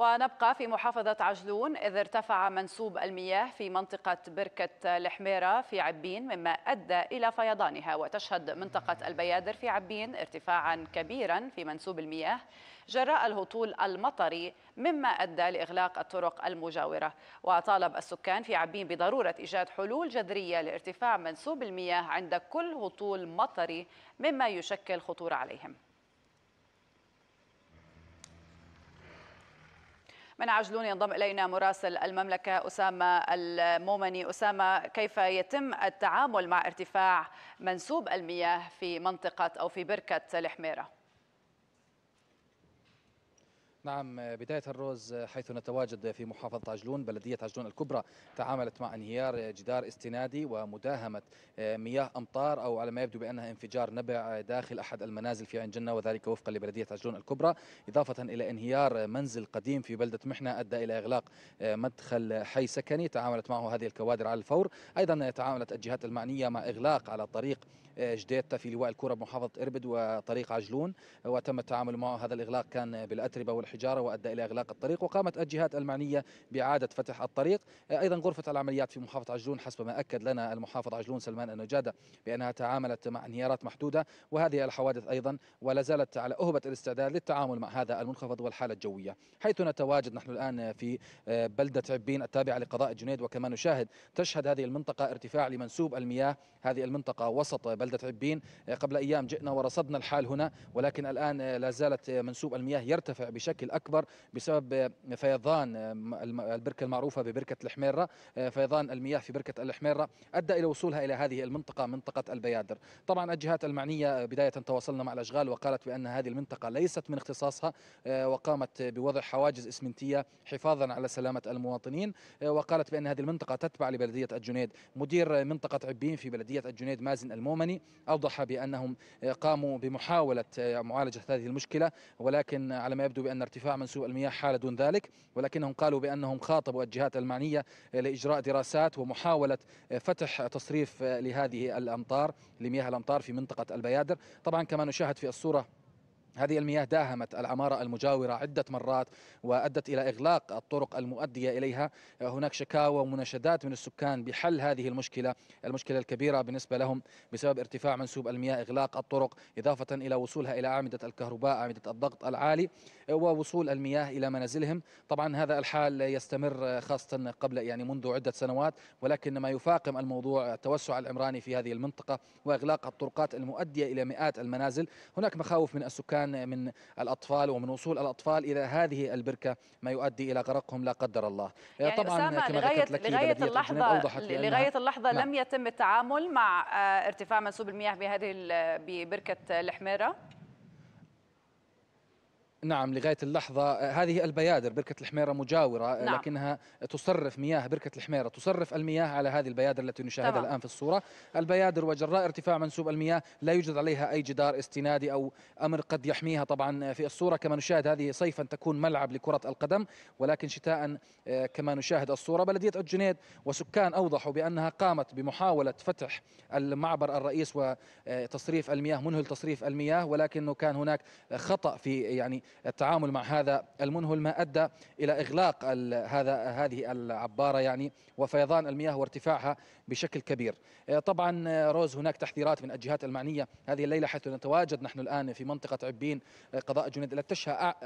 ونبقى في محافظة عجلون إذ ارتفع منسوب المياه في منطقة بركة الحميرة في عبين مما أدى إلى فيضانها وتشهد منطقة البيادر في عبين ارتفاعا كبيرا في منسوب المياه جراء الهطول المطري مما أدى لإغلاق الطرق المجاورة وطالب السكان في عبين بضرورة إيجاد حلول جذرية لارتفاع منسوب المياه عند كل هطول مطري مما يشكل خطورة عليهم من عجلون ينضم إلينا مراسل المملكة أسامة المومني أسامة كيف يتم التعامل مع ارتفاع منسوب المياه في منطقة أو في بركة الحميرة؟ نعم بداية الروز حيث نتواجد في محافظة عجلون بلدية عجلون الكبرى تعاملت مع انهيار جدار استنادي ومداهمة آه، مياه أمطار أو على ما يبدو بأنها انفجار نبع داخل أحد المنازل في عين جنة وذلك وفقا لبلدية عجلون الكبرى إضافة إلى انهيار منزل قديم في بلدة محنة أدى إلى إغلاق آه، مدخل حي سكني تعاملت معه هذه الكوادر على الفور أيضا تعاملت الجهات المعنية مع إغلاق على طريق آه، جديدة في لواء الكرة بمحافظة إربد وطريق عجلون وتم التعامل معه هذا الإغلاق كان بالأتربة وال الحجارة وأدى إلى إغلاق الطريق وقامت الجهات المعنية بإعادة فتح الطريق آه، أيضا غرفة العمليات في محافظة عجلون حسب ما أكد لنا المحافظ عجلون سلمان النجادة بأنها تعاملت مع انهيارات محدودة وهذه الحوادث أيضا ولا زالت على أهبة الاستعداد للتعامل مع هذا المنخفض والحالة الجوية حيث نتواجد نحن الآن في آه، بلدة عبين التابعة لقضاء جنيد وكما نشاهد تشهد هذه المنطقة ارتفاع لمنسوب المياه هذه المنطقة وسط بلدة عبين آه، قبل أيام جئنا ورصدنا الحال هنا ولكن الآن لا زالت منسوب المياه يرتفع بشكل بشكل الأكبر بسبب آه، فيضان آه، البركة المعروفة ببركة الحميرة آه، فيضان المياه في بركة الحميرة أدى إلى وصولها إلى هذه المنطقة منطقة البيادر طبعا الجهات المعنية بداية تواصلنا مع الأشغال وقالت بأن هذه المنطقة ليست من اختصاصها وقامت بوضع حواجز إسمنتية حفاظا على سلامة المواطنين وقالت بأن هذه المنطقة تتبع لبلدية الجنيد مدير منطقة عبين في بلدية الجنيد مازن المومني أوضح بأنهم قاموا بمحاولة معالجة هذه المشكلة ولكن على ما يبدو بأن ارتفاع منسوب المياه حال دون ذلك ولكنهم قالوا بأنهم خاطبوا الجهات المعنية لإجراء دراسات ومحاولة آه، فتح تصريف آه، لهذه الأمطار لمياه الأمطار في منطقة البيادر طبعا كما نشاهد في الصورة هذه المياه داهمت العمارة المجاورة عدة مرات وأدت إلى إغلاق الطرق المؤدية إليها هناك شكاوى ومناشدات من السكان بحل هذه المشكلة المشكلة الكبيرة بالنسبة لهم بسبب ارتفاع منسوب المياه إغلاق الطرق إضافة إلى وصولها إلى أعمدة الكهرباء أعمدة الضغط العالي ووصول المياه إلى منازلهم طبعا هذا الحال يستمر خاصة قبل يعني منذ عدة سنوات ولكن ما يفاقم الموضوع التوسع العمراني في هذه المنطقة وإغلاق الطرقات المؤدية إلى مئات المنازل هناك مخاوف من السكان الآن من الأطفال ومن وصول الأطفال إلى هذه البركة ما يؤدي إلى غرقهم لا قدر الله إيه، يعني طبعا كما لغاية, لك لغاية اللحظة لغاية اللحظة لم نعم. يتم التعامل مع ارتفاع منسوب المياه بهذه ببركه الحميرة نعم لغاية اللحظة آه، هذه البيادر بركة الحميرة مجاورة آه، نعم. لكنها تصرف مياه بركة الحميرة تصرف المياه على هذه البيادر التي نشاهدها طبعا. الآن في الصورة البيادر وجراء ارتفاع منسوب المياه لا يوجد عليها أي جدار استنادي أو أمر قد يحميها طبعا آه، في الصورة كما نشاهد هذه صيفا تكون ملعب لكرة القدم ولكن شتاء كما نشاهد الصورة بلدية الجنيد وسكان أوضحوا بأنها قامت بمحاولة فتح المعبر الرئيس وتصريف المياه منهل تصريف المياه ولكنه كان هناك خطأ في يعني التعامل مع هذا المنهل ما أدى إلى إغلاق هذا هذه العبارة يعني وفيضان المياه وارتفاعها بشكل كبير آه، طبعا آه، روز هناك تحذيرات من الجهات المعنية هذه الليلة حيث نتواجد نحن الآن في منطقة عبين آه، قضاء جنيد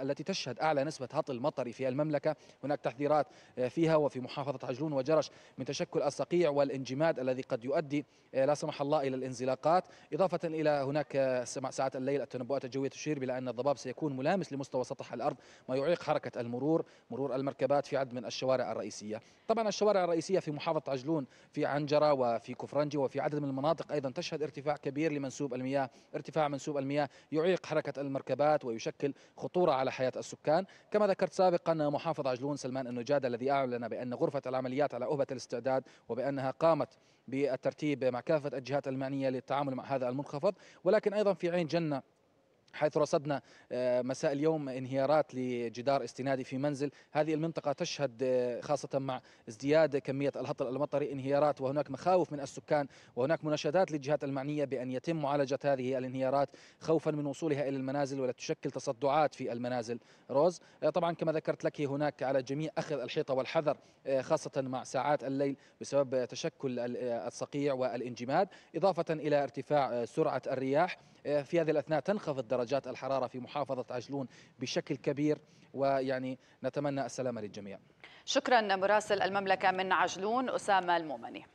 التي تشهد أعلى نسبة هطل مطري في المملكة هناك تحذيرات فيها وفي محافظة عجلون وجرش من تشكل الصقيع والانجماد الذي قد يؤدي لا سمح الله إلى الانزلاقات إضافة إلى هناك ساعات الليل التنبؤات الجوية تشير بان أن الضباب سيكون ملامس لمستوى سطح الأرض ما يعيق حركة المرور مرور المركبات في عدد من الشوارع الرئيسية طبعا الشوارع الرئيسية في محافظة عجلون في عنجرة وفي كفرنجي وفي عدد من المناطق أيضا تشهد ارتفاع كبير لمنسوب المياه ارتفاع منسوب المياه يعيق حركة المركبات ويشكل خطورة على حياة السكان كما ذكرت سابقا محافظ عجلون سلمان النجاد الذي أعلن بأن غرفة العمليات على أهبة الاستعداد وبأنها قامت بالترتيب مع كافة الجهات المعنية للتعامل مع هذا المنخفض ولكن أيضا في عين جنة حيث رصدنا آه، مساء اليوم انهيارات لجدار استنادي في منزل هذه المنطقة تشهد آه، خاصة مع ازدياد كمية الهطل المطري انهيارات وهناك مخاوف من السكان وهناك مناشدات للجهات المعنية بأن يتم معالجة هذه الانهيارات خوفا من وصولها إلى المنازل ولا تشكل تصدعات في المنازل روز آه، طبعا كما ذكرت لك هناك على الجميع أخذ الحيطة والحذر خاصة مع ساعات الليل بسبب تشكل الصقيع والانجماد إضافة إلى ارتفاع سرعة الرياح في هذه الأثناء تنخفض درجة درجات الحرارة في محافظة عجلون بشكل كبير ويعني نتمنى السلامة للجميع شكرا مراسل المملكة من عجلون أسامة المؤمني